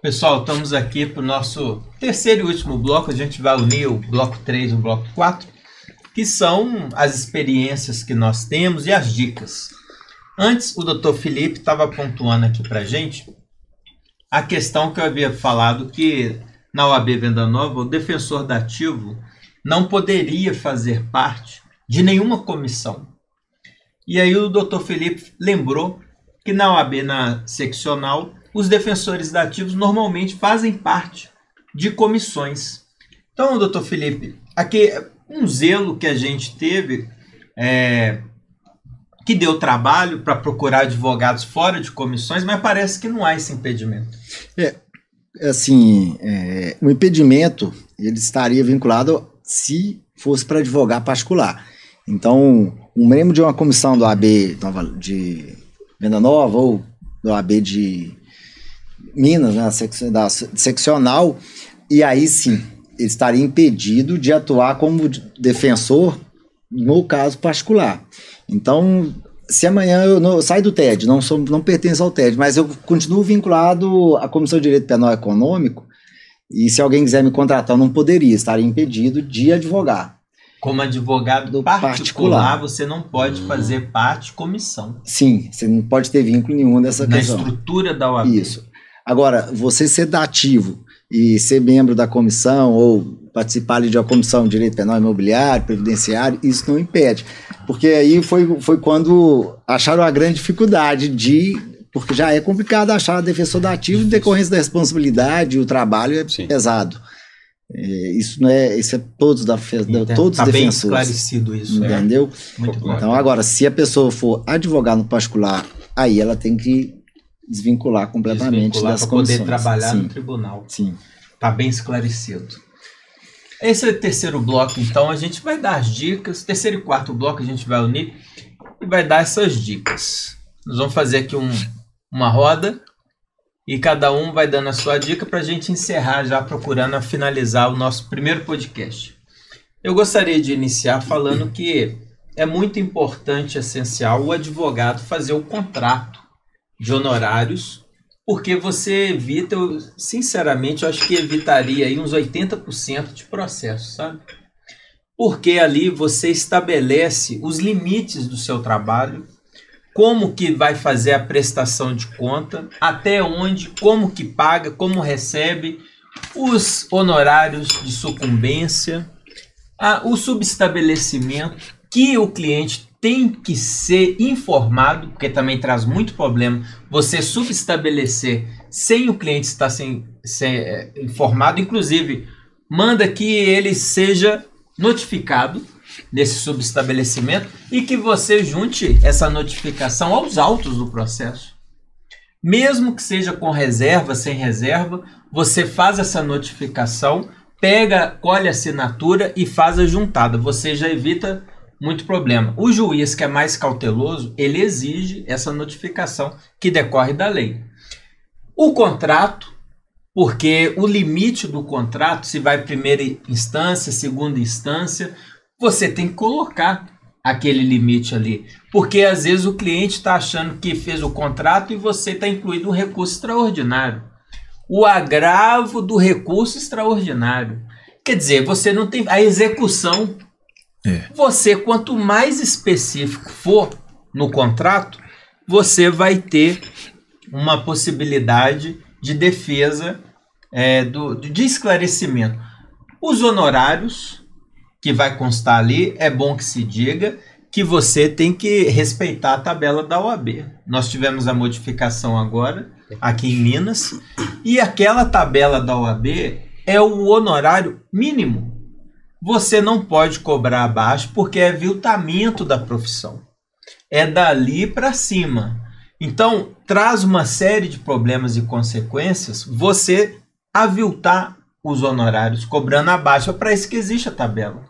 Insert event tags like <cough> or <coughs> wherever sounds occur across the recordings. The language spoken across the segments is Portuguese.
Pessoal, estamos aqui para o nosso terceiro e último bloco. A gente vai unir o bloco 3 e o bloco 4, que são as experiências que nós temos e as dicas. Antes, o Dr. Felipe estava pontuando aqui para gente a questão que eu havia falado que na OAB Venda Nova, o defensor dativo não poderia fazer parte de nenhuma comissão. E aí o Dr. Felipe lembrou que na OAB na seccional os defensores dativos normalmente fazem parte de comissões. Então, doutor Felipe, aqui um zelo que a gente teve, é, que deu trabalho para procurar advogados fora de comissões, mas parece que não há esse impedimento. É, assim, é, o impedimento ele estaria vinculado se fosse para advogar particular. Então, um membro de uma comissão do AB de venda nova ou do AB de Minas, né, da seccional, e aí sim, ele estaria impedido de atuar como defensor no caso particular. Então, se amanhã eu, não, eu saio do TED, não, sou, não pertenço ao TED, mas eu continuo vinculado à Comissão de Direito Penal Econômico, e se alguém quiser me contratar, eu não poderia, estaria impedido de advogar. Como advogado particular, particular, você não pode fazer parte comissão. Sim, você não pode ter vínculo nenhum dessa questão. Na estrutura da OAB. Isso. Agora, você ser dativo e ser membro da comissão ou participar de uma comissão de direito penal imobiliário, previdenciário, isso não impede. Porque aí foi, foi quando acharam a grande dificuldade de. Porque já é complicado achar defensor dativo em decorrência da responsabilidade, o trabalho é Sim. pesado. É, isso não é, isso é todos da Entendo. todos tá defensores. Bem esclarecido isso, é. entendeu? É. Muito então agora, se a pessoa for advogado no particular, aí ela tem que desvincular completamente desvincular das condições. poder trabalhar Sim. no tribunal. Sim. Tá bem esclarecido. Esse é o terceiro bloco, então, a gente vai dar as dicas. Terceiro e quarto bloco a gente vai unir e vai dar essas dicas. Nós vamos fazer aqui um, uma roda e cada um vai dando a sua dica para a gente encerrar já procurando finalizar o nosso primeiro podcast. Eu gostaria de iniciar falando que é muito importante, essencial, o advogado fazer o contrato de honorários, porque você evita, eu, sinceramente, eu acho que evitaria aí uns 80% de processo, sabe? Porque ali você estabelece os limites do seu trabalho, como que vai fazer a prestação de conta, até onde, como que paga, como recebe, os honorários de sucumbência, a, o subestabelecimento que o cliente tem que ser informado, porque também traz muito problema você subestabelecer sem o cliente estar sem, sem, é, informado. Inclusive, manda que ele seja notificado desse subestabelecimento e que você junte essa notificação aos autos do processo. Mesmo que seja com reserva, sem reserva, você faz essa notificação, pega, colhe a assinatura e faz a juntada. Você já evita muito problema. O juiz que é mais cauteloso, ele exige essa notificação que decorre da lei. O contrato, porque o limite do contrato, se vai primeira instância, segunda instância, você tem que colocar aquele limite ali. Porque às vezes o cliente está achando que fez o contrato e você está incluindo um recurso extraordinário. O agravo do recurso extraordinário. Quer dizer, você não tem a execução é. Você, quanto mais específico for no contrato, você vai ter uma possibilidade de defesa, é, do, de esclarecimento. Os honorários, que vai constar ali, é bom que se diga que você tem que respeitar a tabela da OAB. Nós tivemos a modificação agora, aqui em Minas, e aquela tabela da OAB é o honorário mínimo você não pode cobrar abaixo porque é viltamento da profissão. É dali para cima. Então, traz uma série de problemas e consequências você aviltar os honorários cobrando abaixo. É para isso que existe a tabela.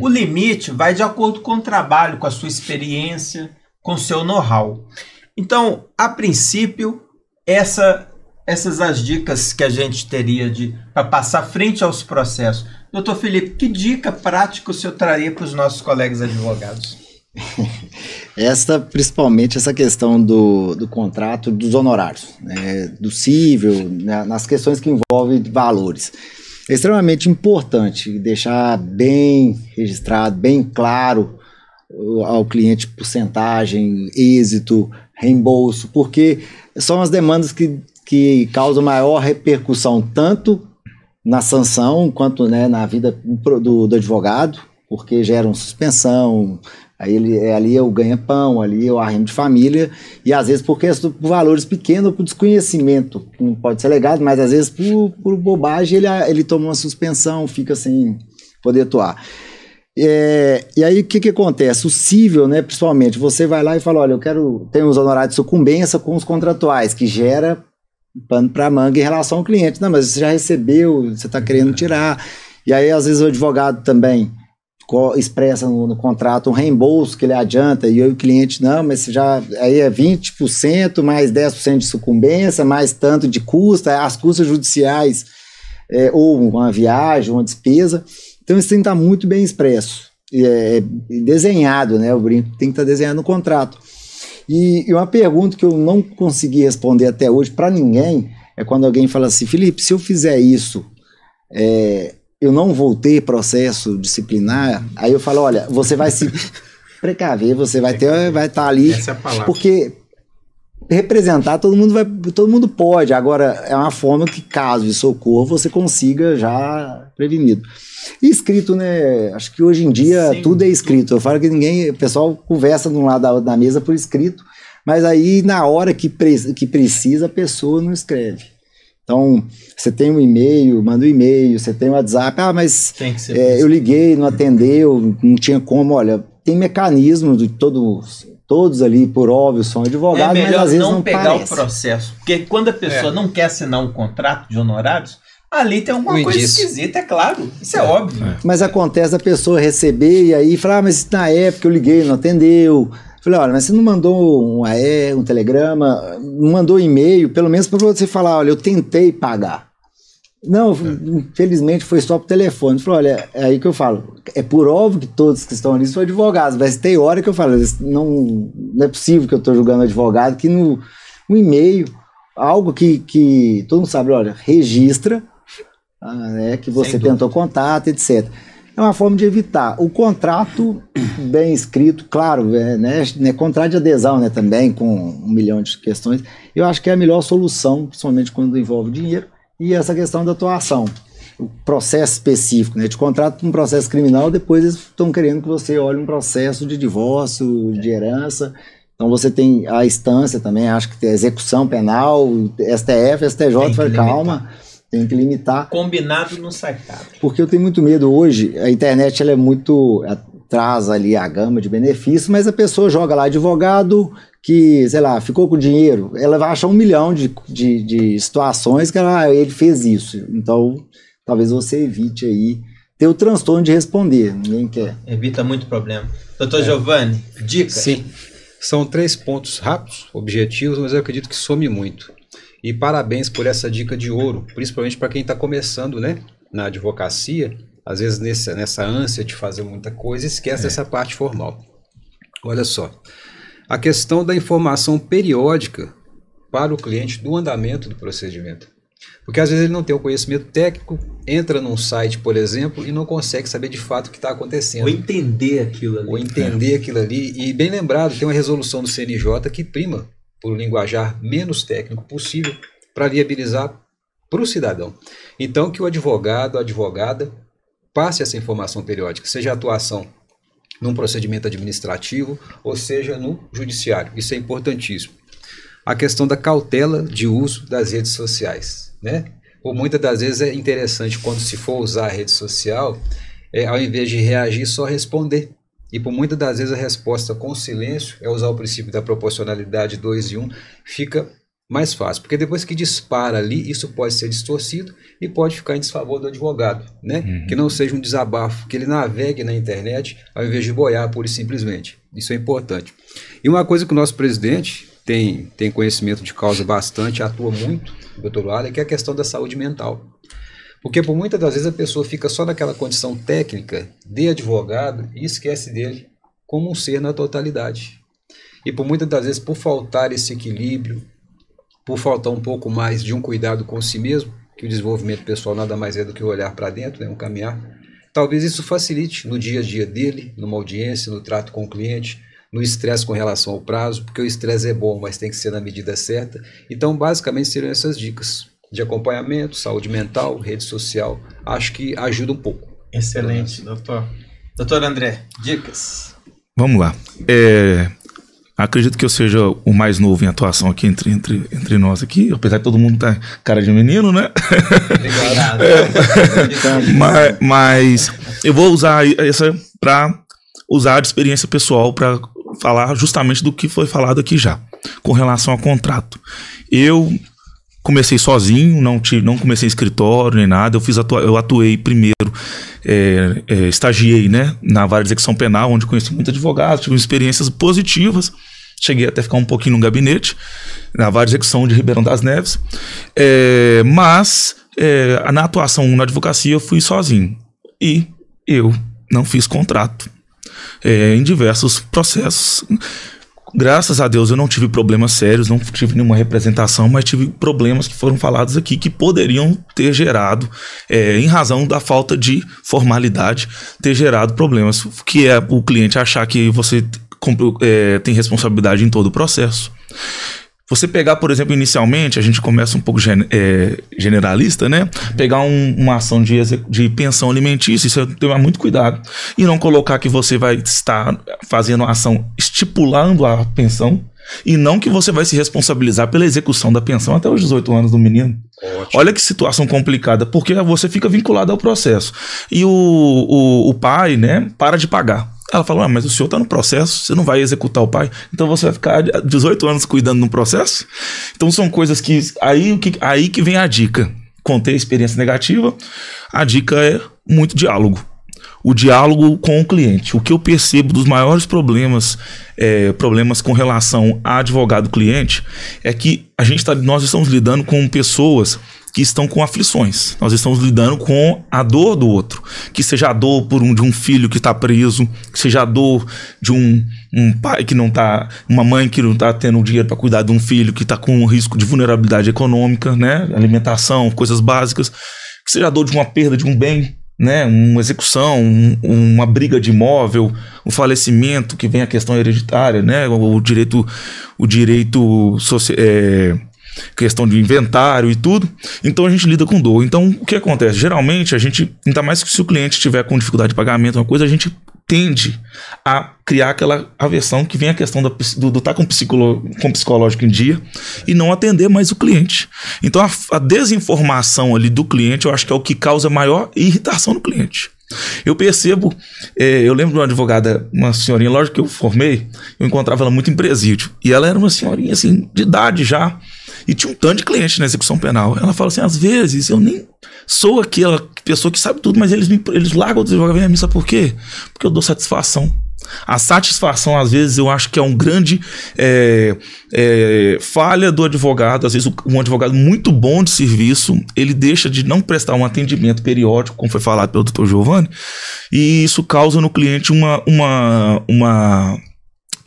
O limite vai de acordo com o trabalho, com a sua experiência, com o seu know-how. Então, a princípio, essa, essas as dicas que a gente teria de para passar frente aos processos Doutor Felipe, que dica prática o senhor traria para os nossos colegas advogados? <laughs> Esta, principalmente essa questão do, do contrato, dos honorários, né, do cível, né, nas questões que envolvem valores. É extremamente importante deixar bem registrado, bem claro ao cliente porcentagem, êxito, reembolso, porque são as demandas que, que causam maior repercussão tanto na sanção quanto né, na vida do, do advogado, porque geram suspensão, aí ele, é, ali é o ganha-pão, ali é o arrimo de família, e às vezes porque é por valores pequenos, por desconhecimento, não pode ser legado, mas às vezes por, por bobagem ele, ele toma uma suspensão, fica sem poder atuar. É, e aí o que, que acontece? O cível, né, principalmente, você vai lá e fala, olha, eu quero, tem os honorários de sucumbência com os contratuais, que gera pano para manga em relação ao cliente. Não, né? mas você já recebeu, você está querendo é. tirar. E aí, às vezes, o advogado também expressa no, no, contrato um reembolso que ele adianta, e o cliente, não, mas já aí é 20%, mais 10% de sucumbência, mais tanto de custa, as custas judiciais, é, ou uma viagem, uma despesa. Então, isso tem que estar tá muito bem expresso, é, é, desenhado, né? O brinco tem que estar tá desenhado no contrato. E, e uma pergunta que eu não consegui responder até hoje para ninguém é quando alguém fala assim, Felipe, se eu fizer isso, é, eu não vou ter processo disciplinar. Aí eu falo, olha, você vai se <laughs> precaver, você vai ter, vai estar tá ali, Essa é a palavra. porque representar todo mundo vai, todo mundo pode. Agora é uma forma que caso isso ocorra, você consiga já prevenido. E escrito, né? Acho que hoje em dia Sim. tudo é escrito. Eu falo que ninguém, o pessoal conversa de um lado da mesa por escrito, mas aí na hora que, pre que precisa a pessoa não escreve. Então, você tem um e-mail, manda um e-mail, você tem um WhatsApp, ah, mas é, eu liguei, não atendeu, não tinha como, olha, tem mecanismos de todos, todos ali, por óbvio, são advogados, é mas às vezes não, não pegar parece. o processo, porque quando a pessoa é. não quer assinar um contrato de honorários, Ali tem alguma coisa esquisita, é claro. Isso é, é óbvio. É. Mas acontece a pessoa receber e aí falar, ah, mas na época eu liguei, não atendeu. Falei, olha, mas você não mandou um AE, um telegrama, não mandou e-mail, pelo menos para você falar, olha, eu tentei pagar. Não, é. infelizmente foi só por telefone. Falei, olha, é aí que eu falo. É por óbvio que todos que estão ali são advogados, mas tem hora que eu falo, não, não é possível que eu estou julgando advogado, que no um e-mail, algo que, que todo mundo sabe, olha, registra, né, que você tentou contato, etc. É uma forma de evitar. O contrato <coughs> bem escrito, claro, é, né, né, contrato de adesão né, também, com um milhão de questões, eu acho que é a melhor solução, principalmente quando envolve dinheiro, e essa questão da atuação. O processo específico, né, de contrato para um processo criminal, depois eles estão querendo que você olhe um processo de divórcio, de herança, então você tem a instância também, acho que tem execução penal, STF, STJ, fala, calma, tem que limitar. Combinado não sai caro. Porque eu tenho muito medo hoje, a internet ela é muito. traz ali a gama de benefícios, mas a pessoa joga lá advogado que, sei lá, ficou com dinheiro, ela vai achar um milhão de, de, de situações que ela, ah, ele fez isso. Então, talvez você evite aí ter o transtorno de responder. Ninguém quer. Evita muito problema. Doutor é. Giovanni, dica? Sim. São três pontos rápidos, objetivos, mas eu acredito que some muito. E parabéns por essa dica de ouro, principalmente para quem está começando né, na advocacia, às vezes nesse, nessa ânsia de fazer muita coisa, esquece é. dessa parte formal. Olha só, a questão da informação periódica para o cliente do andamento do procedimento. Porque às vezes ele não tem o conhecimento técnico, entra num site, por exemplo, e não consegue saber de fato o que está acontecendo. Ou entender aquilo ali. Ou entender é. aquilo ali. E bem lembrado, tem uma resolução do CNJ que prima por um linguajar menos técnico possível para viabilizar para o cidadão. Então, que o advogado, a advogada, passe essa informação periódica, seja atuação num procedimento administrativo ou seja no judiciário. Isso é importantíssimo. A questão da cautela de uso das redes sociais, né? Ou muitas das vezes é interessante quando se for usar a rede social, é, ao invés de reagir, só responder. E por muitas das vezes a resposta com silêncio é usar o princípio da proporcionalidade 2 e 1, um, fica mais fácil, porque depois que dispara ali, isso pode ser distorcido e pode ficar em desfavor do advogado, né? Uhum. Que não seja um desabafo, que ele navegue na internet ao invés de boiar pura e simplesmente. Isso é importante. E uma coisa que o nosso presidente tem, tem conhecimento de causa bastante, atua muito, doutor é que é a questão da saúde mental. Porque por muitas das vezes a pessoa fica só naquela condição técnica de advogado e esquece dele como um ser na totalidade. E por muitas das vezes, por faltar esse equilíbrio, por faltar um pouco mais de um cuidado com si mesmo, que o desenvolvimento pessoal nada mais é do que olhar para dentro, né, um caminhar, talvez isso facilite no dia a dia dele, numa audiência, no trato com o cliente, no estresse com relação ao prazo, porque o estresse é bom, mas tem que ser na medida certa. Então, basicamente, seriam essas dicas de acompanhamento, saúde mental, rede social, acho que ajuda um pouco. Excelente, doutor. Doutor André, dicas. Vamos lá. É, acredito que eu seja o mais novo em atuação aqui entre, entre, entre nós aqui, apesar de todo mundo tá cara de menino, né? Obrigado. <laughs> é, mas, mas eu vou usar essa para usar de experiência pessoal para falar justamente do que foi falado aqui já, com relação ao contrato. Eu comecei sozinho, não, tive, não comecei escritório nem nada. Eu fiz atua, eu atuei primeiro, é, é, estagiei né, na vara de execução penal, onde conheci muitos advogados, tive experiências positivas. Cheguei até ficar um pouquinho no gabinete, na vara de execução de Ribeirão das Neves. É, mas é, na atuação na advocacia eu fui sozinho. E eu não fiz contrato. É, em diversos processos Graças a Deus eu não tive problemas sérios, não tive nenhuma representação, mas tive problemas que foram falados aqui que poderiam ter gerado, é, em razão da falta de formalidade, ter gerado problemas, que é o cliente achar que você é, tem responsabilidade em todo o processo. Você pegar, por exemplo, inicialmente, a gente começa um pouco gen é, generalista, né? Pegar um, uma ação de, de pensão alimentícia, isso é tomar muito cuidado. E não colocar que você vai estar fazendo ação estipulando a pensão. E não que você vai se responsabilizar pela execução da pensão até os 18 anos do menino. Ótimo. Olha que situação complicada, porque você fica vinculado ao processo. E o, o, o pai, né, para de pagar. Ela falou: ah, mas o senhor está no processo, você não vai executar o pai. Então você vai ficar 18 anos cuidando no processo? Então são coisas que. Aí que, aí que vem a dica. Contei a experiência negativa. A dica é muito diálogo. O diálogo com o cliente. O que eu percebo dos maiores problemas, é, problemas com relação a advogado-cliente, é que a gente tá, nós estamos lidando com pessoas que estão com aflições. Nós estamos lidando com a dor do outro. Que seja a dor por um, de um filho que está preso, que seja a dor de um, um pai que não está, uma mãe que não está tendo dinheiro para cuidar de um filho que está com um risco de vulnerabilidade econômica, né? Alimentação, coisas básicas. Que seja a dor de uma perda de um bem, né, uma execução, um, uma briga de imóvel, o falecimento, que vem a questão hereditária, né, o, o direito, o direito social, é, questão de inventário e tudo. Então a gente lida com dor. Então o que acontece? Geralmente a gente, ainda mais que se o cliente tiver com dificuldade de pagamento, uma coisa, a gente tende a criar aquela aversão que vem a questão do tá com, psicolo, com psicológico em dia e não atender mais o cliente. Então a, a desinformação ali do cliente eu acho que é o que causa maior irritação no cliente. Eu percebo, é, eu lembro de uma advogada, uma senhorinha, lógico que eu formei, eu encontrava ela muito em presídio. E ela era uma senhorinha assim, de idade já. E tinha um tanto de cliente na execução penal. Ela fala assim: às vezes eu nem sou aquela pessoa que sabe tudo, mas eles, me, eles largam o desenvolvimento a mim, sabe por quê? Porque eu dou satisfação. A satisfação, às vezes, eu acho que é um grande é, é, falha do advogado. Às vezes, um advogado muito bom de serviço, ele deixa de não prestar um atendimento periódico, como foi falado pelo doutor Giovanni, e isso causa no cliente uma, uma, uma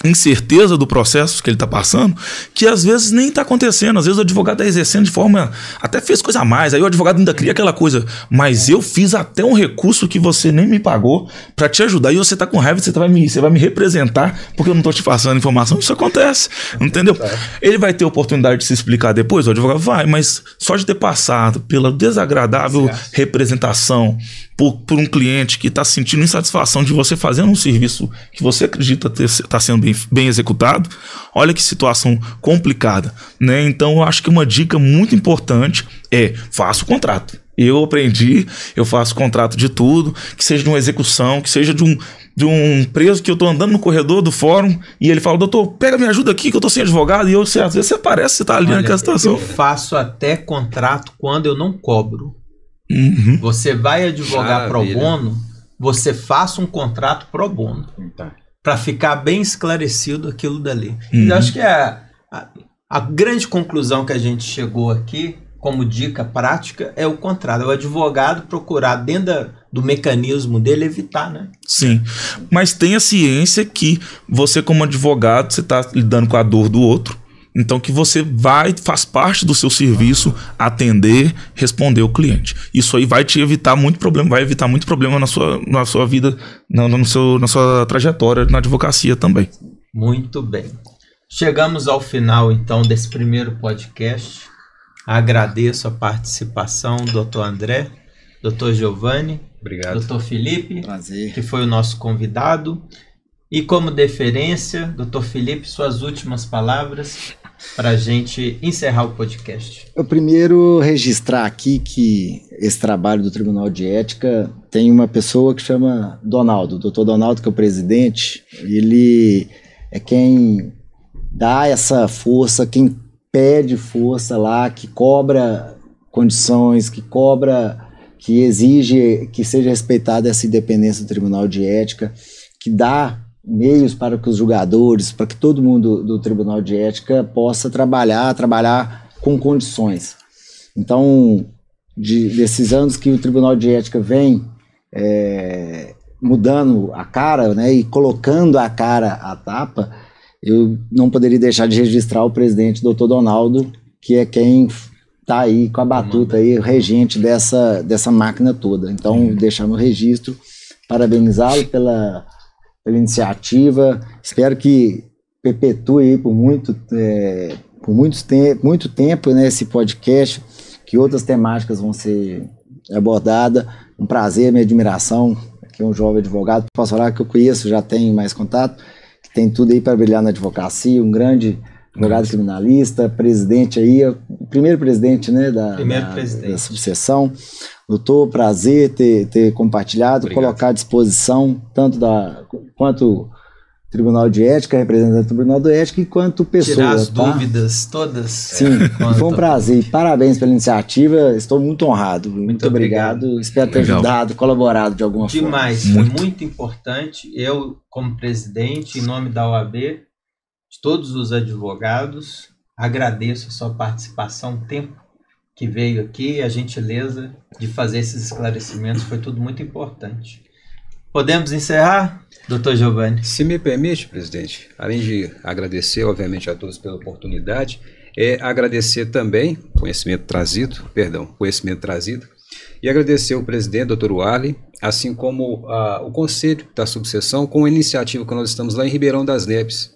incerteza do processo que ele está passando, que às vezes nem está acontecendo. Às vezes o advogado está exercendo de forma. até fez coisa a mais. Aí o advogado ainda cria aquela coisa. Mas eu fiz até um recurso que você nem me pagou para te ajudar. E você está com raiva, você, tá, vai me, você vai me representar porque eu não estou te passando informação. Isso acontece. Entendeu? É. Ele vai ter oportunidade de se explicar depois, o advogado vai, mas só de ter passado pela desagradável certo. representação por, por um cliente que está sentindo insatisfação de você fazendo um serviço que você acredita estar tá sendo bem bem, executado, olha que situação complicada, né? Então eu acho que uma dica muito importante é faça o contrato. Eu aprendi, eu faço contrato de tudo, que seja de uma execução, que seja de um de um preso que eu tô andando no corredor do fórum e ele fala, doutor, pega me ajuda aqui que eu tô sem advogado. E eu, às vezes, você aparece, você tá ali naquela situação. Eu faço até contrato quando eu não cobro. Uhum. Você vai advogar pro bono, você faça um contrato pro bono. Tá para ficar bem esclarecido aquilo dali. Uhum. Eu acho que a, é a, a, grande conclusão que a gente chegou aqui, como dica prática, é o contrário. É o advogado procurar dentro da, do mecanismo dele evitar, né? Sim. Mas tenha ciência que você, como advogado, você está lidando com a dor do outro então que você vai, faz parte do seu serviço atender, responder o cliente. Isso aí vai te evitar muito problema, vai evitar muito problema na sua, na sua vida, na, no seu, na sua trajetória na advocacia também. Muito bem. Chegamos ao final então desse primeiro podcast. Agradeço a participação doutor André, doutor Giovanni, Obrigado. doutor Felipe, Prazer. que foi o nosso convidado. E como deferência, doutor Felipe, suas últimas palavras para a gente encerrar o podcast. Eu primeiro registrar aqui que esse trabalho do Tribunal de Ética tem uma pessoa que chama Donaldo, o doutor Donaldo, que é o presidente, ele é quem dá essa força, quem pede força lá, que cobra condições, que cobra, que exige que seja respeitada essa independência do Tribunal de Ética, que dá meios para que os julgadores, para que todo mundo do Tribunal de Ética possa trabalhar, trabalhar com condições. Então, de, desses anos que o Tribunal de Ética vem é, mudando a cara né, e colocando a cara à tapa, eu não poderia deixar de registrar o presidente doutor Donaldo, que é quem está aí com a batuta aí, regente dessa, dessa máquina toda. Então, é. deixar no registro, parabenizá-lo pela pela iniciativa. Espero que perpetue aí por muito, é, por muito, te muito tempo né, esse podcast, que outras temáticas vão ser abordadas. Um prazer, minha admiração. Aqui é um jovem advogado, posso falar que eu conheço, já tenho mais contato, que tem tudo aí para brilhar na advocacia, um grande advogado criminalista, presidente aí, primeiro presidente, né, da, da, presidente. da subseção. Doutor, prazer ter, ter compartilhado, Obrigado. colocar à disposição, tanto da quanto Tribunal de Ética, representante do Tribunal de Ética, quanto pessoas Tirar as tá? dúvidas todas. Sim, é. <laughs> foi um prazer. Parabéns pela iniciativa, estou muito honrado. Muito, muito obrigado. obrigado. Espero ter Legal. ajudado, colaborado de alguma Demais. forma. Demais, foi muito importante. Eu, como presidente, em nome da OAB, de todos os advogados, agradeço a sua participação, tempo que veio aqui, a gentileza de fazer esses esclarecimentos foi tudo muito importante. Podemos encerrar, doutor Giovanni? Se me permite, presidente, além de agradecer, obviamente, a todos pela oportunidade, é agradecer também conhecimento trazido, perdão, conhecimento trazido, e agradecer o presidente, doutor Wally, assim como a, ah, o conselho da subseção, com a iniciativa que nós estamos lá em Ribeirão das Neves,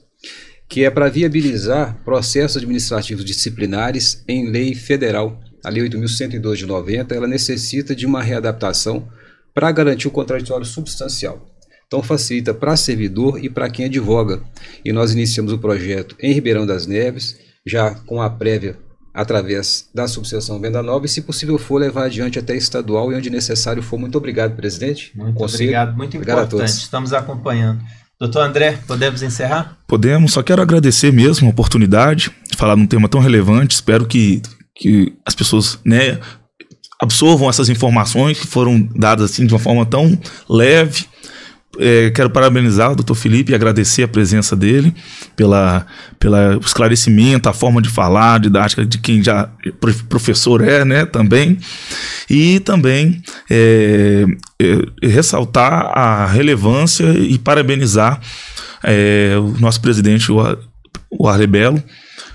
que é para viabilizar processos administrativos disciplinares em lei federal a Lei 8.102 de 90, ela necessita de uma readaptação para garantir o contraditório substancial. Então facilita para servidor e para quem advoga. E nós iniciamos o projeto em Ribeirão das Neves, já com a prévia através da subseção Venda Nova e, se possível for, levar adiante até estadual e onde necessário for. Muito obrigado, presidente. Muito Conselho. obrigado, muito obrigado importante. Estamos acompanhando. Doutor André, podemos encerrar? Podemos, só quero agradecer mesmo a oportunidade de falar num tema tão relevante. Espero que que as pessoas, né, absorvam essas informações que foram dadas assim de uma forma tão leve. É, quero parabenizar o doutor Felipe e agradecer a presença dele pela, pela esclarecimento, a forma de falar, didática de quem já professor é, né, também. E também é, é, ressaltar a relevância e parabenizar é, o nosso presidente, o, o Belo,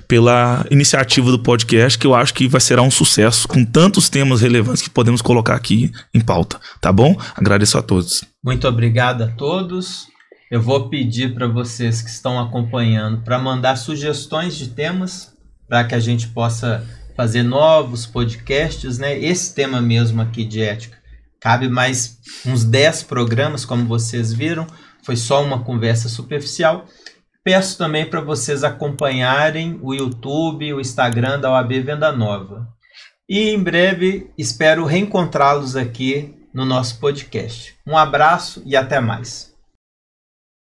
pela iniciativa do podcast, que eu acho que vai ser um sucesso com tantos temas relevantes que podemos colocar aqui em pauta, tá bom? Agradeço a todos. Muito obrigado a todos. Eu vou pedir para vocês que estão acompanhando para mandar sugestões de temas para que a gente possa fazer novos podcasts, né? Esse tema mesmo aqui de ética. Cabe mais uns 10 programas, como vocês viram. Foi só uma conversa superficial. Peço também para vocês acompanharem o YouTube, o Instagram da OAB Venda Nova. E em breve espero reencontrá-los aqui no nosso podcast. Um abraço e até mais.